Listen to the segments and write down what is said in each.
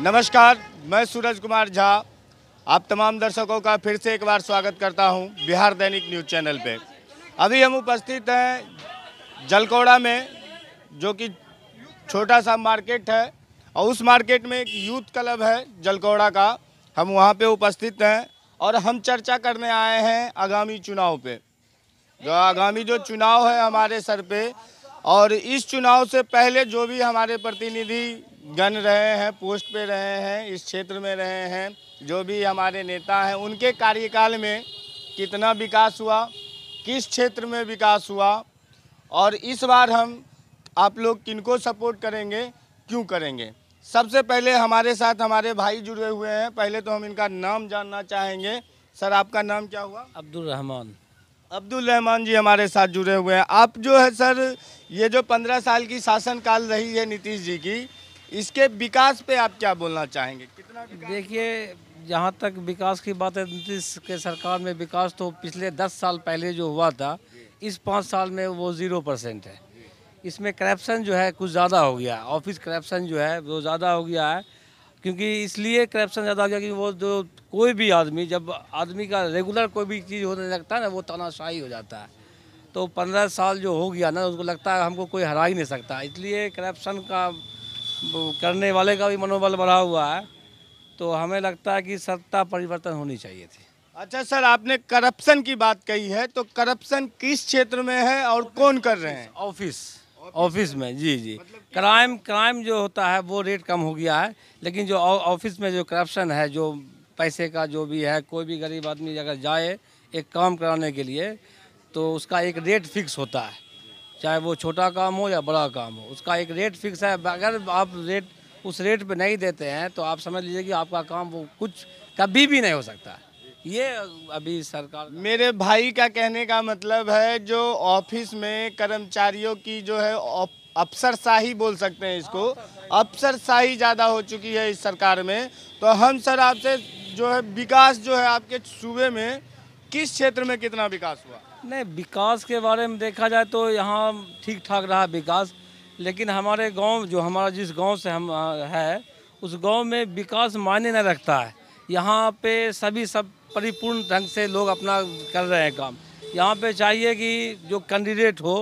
नमस्कार मैं सूरज कुमार झा आप तमाम दर्शकों का फिर से एक बार स्वागत करता हूं बिहार दैनिक न्यूज़ चैनल पे अभी हम उपस्थित हैं जलकोड़ा में जो कि छोटा सा मार्केट है और उस मार्केट में एक यूथ क्लब है जलकोड़ा का हम वहां पे उपस्थित हैं और हम चर्चा करने आए हैं आगामी चुनाव पे जो आगामी जो चुनाव है हमारे सर पे और इस चुनाव से पहले जो भी हमारे प्रतिनिधि गन रहे हैं पोस्ट पे रहे हैं इस क्षेत्र में रहे हैं जो भी हमारे नेता हैं उनके कार्यकाल में कितना विकास हुआ किस क्षेत्र में विकास हुआ और इस बार हम आप लोग किनको सपोर्ट करेंगे क्यों करेंगे सबसे पहले हमारे साथ हमारे भाई जुड़े हुए हैं पहले तो हम इनका नाम जानना चाहेंगे सर आपका नाम क्या हुआ अब्दुल रहमान अब्दुल रहमान जी हमारे साथ जुड़े हुए हैं आप जो है सर ये जो पंद्रह साल की शासनकाल रही है नीतीश जी की इसके विकास पे आप क्या बोलना चाहेंगे कितना देखिए जहाँ तक विकास की बात है नीतीश के सरकार में विकास तो पिछले दस साल पहले जो हुआ था इस पाँच साल में वो ज़ीरो परसेंट है इसमें करप्शन जो है कुछ ज़्यादा हो गया ऑफिस करप्शन जो है वो ज़्यादा हो गया है क्योंकि इसलिए करप्शन ज़्यादा हो गया कि वो जो कोई भी आदमी जब आदमी का रेगुलर कोई भी चीज़ होने लगता है ना वो तनाशाही हो जाता है तो पंद्रह साल जो हो गया ना उसको लगता है हमको कोई हरा ही नहीं सकता इसलिए करप्शन का करने वाले का भी मनोबल बढ़ा हुआ है तो हमें लगता है कि सत्ता परिवर्तन होनी चाहिए थी अच्छा सर आपने करप्शन की बात कही है तो करप्शन किस क्षेत्र में है और कौन कर रहे हैं ऑफिस ऑफिस में जी जी मतलब क्राइम क्राइम जो होता है वो रेट कम हो गया है लेकिन जो ऑफिस में जो करप्शन है जो पैसे का जो भी है कोई भी गरीब आदमी अगर जाए एक काम कराने के लिए तो उसका एक रेट फिक्स होता है चाहे वो छोटा काम हो या बड़ा काम हो उसका एक रेट फिक्स है अगर आप रेट उस रेट पे नहीं देते हैं तो आप समझ लीजिए कि आपका काम वो कुछ कभी भी नहीं हो सकता ये अभी सरकार मेरे भाई का कहने का मतलब है जो ऑफिस में कर्मचारियों की जो है अफसरशाही बोल सकते हैं इसको हाँ, अफसरशाही ज़्यादा हो चुकी है इस सरकार में तो हम सर आपसे जो है विकास जो है आपके सूबे में किस क्षेत्र में कितना विकास हुआ नहीं विकास के बारे में देखा जाए तो यहाँ ठीक ठाक रहा विकास लेकिन हमारे गांव जो हमारा जिस गांव से हम है उस गांव में विकास मायने न रखता है यहाँ पे सभी सब परिपूर्ण ढंग से लोग अपना कर रहे हैं काम यहाँ पे चाहिए कि जो कैंडिडेट हो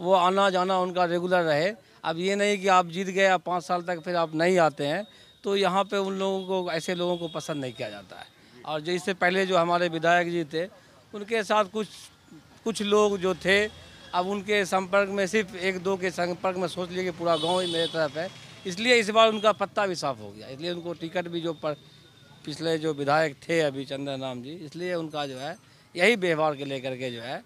वो आना जाना उनका रेगुलर रहे अब ये नहीं कि आप जीत गए आप पाँच साल तक फिर आप नहीं आते हैं तो यहाँ पे उन लोगों को ऐसे लोगों को पसंद नहीं किया जाता है और जो इससे पहले जो हमारे विधायक जी थे उनके साथ कुछ कुछ लोग जो थे अब उनके संपर्क में सिर्फ एक दो के संपर्क में सोच लिए कि पूरा गाँव ही मेरे तरफ है इसलिए इस बार उनका पत्ता भी साफ हो गया इसलिए उनको टिकट भी जो पर पिछले जो विधायक थे अभी चंद्र नाम जी इसलिए उनका जो है यही व्यवहार के लेकर के जो है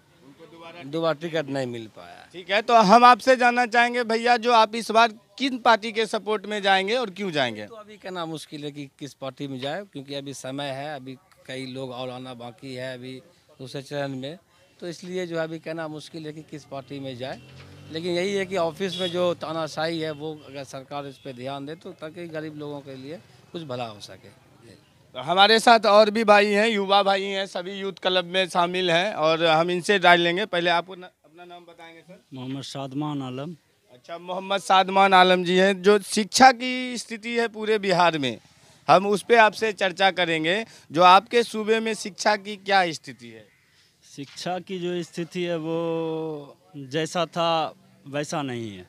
दोबारा टिकट नहीं मिल पाया ठीक है तो हम आपसे जानना चाहेंगे भैया जो आप इस बार किन पार्टी के सपोर्ट में जाएंगे और क्यों जाएंगे तो अभी कहना मुश्किल है कि किस पार्टी में जाए क्योंकि अभी समय है अभी कई लोग और आना बाकी है अभी दूसरे चरण में तो इसलिए जो है अभी कहना मुश्किल है कि किस पार्टी में जाए लेकिन यही है कि ऑफिस में जो तानाशाही है वो अगर सरकार इस पर ध्यान दे तो ताकि गरीब लोगों के लिए कुछ भला हो सके तो हमारे साथ और भी भाई हैं युवा भाई हैं सभी यूथ क्लब में शामिल हैं और हम इनसे डाल लेंगे पहले आपको न, अपना नाम बताएंगे सर मोहम्मद सादमान आलम अच्छा मोहम्मद सादमान आलम जी हैं जो शिक्षा की स्थिति है पूरे बिहार में हम उस पर आपसे चर्चा करेंगे जो आपके सूबे में शिक्षा की क्या स्थिति है शिक्षा की जो स्थिति है वो जैसा था वैसा नहीं है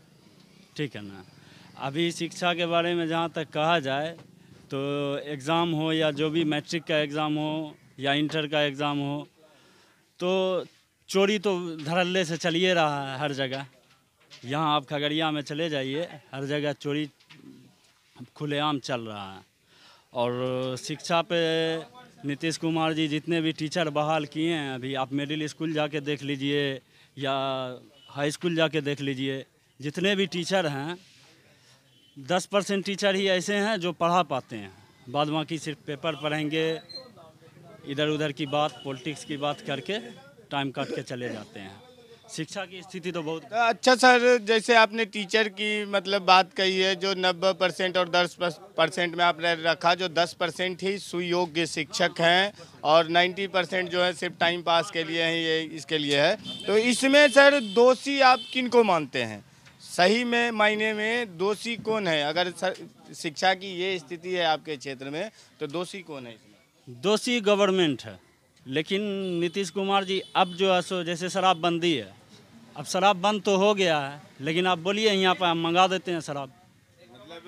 ठीक है ना अभी शिक्षा के बारे में जहाँ तक कहा जाए तो एग्ज़ाम हो या जो भी मैट्रिक का एग्ज़ाम हो या इंटर का एग्ज़ाम हो तो चोरी तो धड़ल्ले से चलिए रहा है हर जगह यहाँ आप खगड़िया में चले जाइए हर जगह चोरी खुलेआम चल रहा है और शिक्षा पे नीतीश कुमार जी जितने भी टीचर बहाल किए हैं अभी आप मिडिल स्कूल जाके देख लीजिए या हाई स्कूल जाके देख लीजिए जितने भी टीचर हैं दस परसेंट टीचर ही ऐसे हैं जो पढ़ा पाते हैं बाद बाकी सिर्फ पेपर पढ़ेंगे इधर उधर की बात पॉलिटिक्स की बात करके टाइम काट के चले जाते हैं शिक्षा की स्थिति तो बहुत अच्छा सर जैसे आपने टीचर की मतलब बात कही है जो नब्बे परसेंट और दस परसेंट में आपने रखा जो दस परसेंट ही सुयोग्य शिक्षक हैं और नाइन्टी परसेंट जो है सिर्फ टाइम पास के लिए ही ये इसके लिए है तो इसमें सर दोषी आप किन को मानते हैं सही में मायने में दोषी कौन है अगर सर शिक्षा की ये स्थिति है आपके क्षेत्र में तो दोषी कौन है दोषी गवर्नमेंट है लेकिन नीतीश कुमार जी अब जो है सो जैसे शराबबंदी है अब शराब बंद तो हो गया है लेकिन आप बोलिए यहाँ पर हम मंगा देते हैं शराब मतलब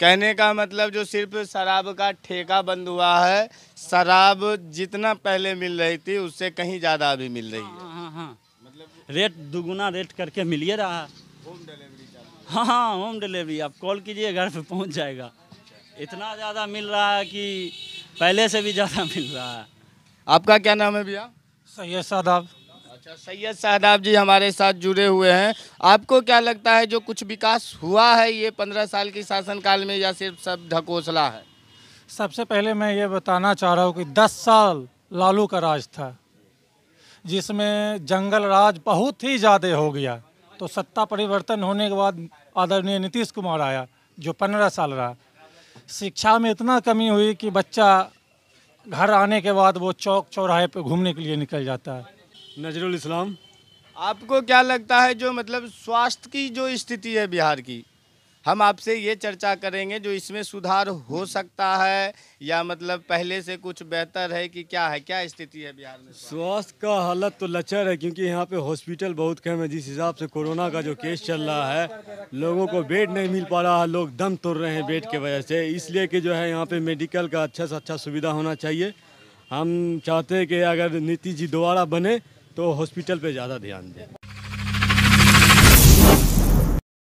कहने का मतलब जो सिर्फ शराब का ठेका बंद हुआ है शराब जितना पहले मिल रही थी उससे कहीं ज़्यादा अभी मिल रही है हाँ हाँ मतलब रेट दुगुना रेट करके मिल ही रहा है होम डिलीवरी हाँ हाँ होम डिलीवरी आप कॉल कीजिए घर पे पहुँच जाएगा इतना ज़्यादा मिल रहा है कि पहले से भी ज़्यादा मिल रहा है आपका क्या नाम है भैया सैयद सादाब अच्छा सैयद साहब जी हमारे साथ जुड़े हुए हैं आपको क्या लगता है जो कुछ विकास हुआ है ये पंद्रह साल के शासनकाल में या सिर्फ सब ढकोसला है सबसे पहले मैं ये बताना चाह रहा हूँ कि दस साल लालू का राज था जिसमें जंगल राज बहुत ही ज़्यादा हो गया तो सत्ता परिवर्तन होने के बाद आदरणीय नीतीश कुमार आया जो पंद्रह साल रहा शिक्षा में इतना कमी हुई कि बच्चा घर आने के बाद वो चौक चौराहे पे घूमने के लिए निकल जाता है नजरुल इस्लाम आपको क्या लगता है जो मतलब स्वास्थ्य की जो स्थिति है बिहार की हम आपसे ये चर्चा करेंगे जो इसमें सुधार हो सकता है या मतलब पहले से कुछ बेहतर है कि क्या है क्या स्थिति है बिहार में स्वास्थ्य का हालत तो लचर है क्योंकि यहाँ पे हॉस्पिटल बहुत कम है जिस हिसाब से कोरोना का जो केस चल रहा है लोगों को बेड नहीं मिल पा रहा है लोग दम तोड़ रहे हैं बेड के वजह से इसलिए कि जो है यहाँ पर मेडिकल का अच्छा से अच्छा सुविधा होना चाहिए हम चाहते हैं कि अगर नीति जी दोबारा बने तो हॉस्पिटल पे ज़्यादा ध्यान दें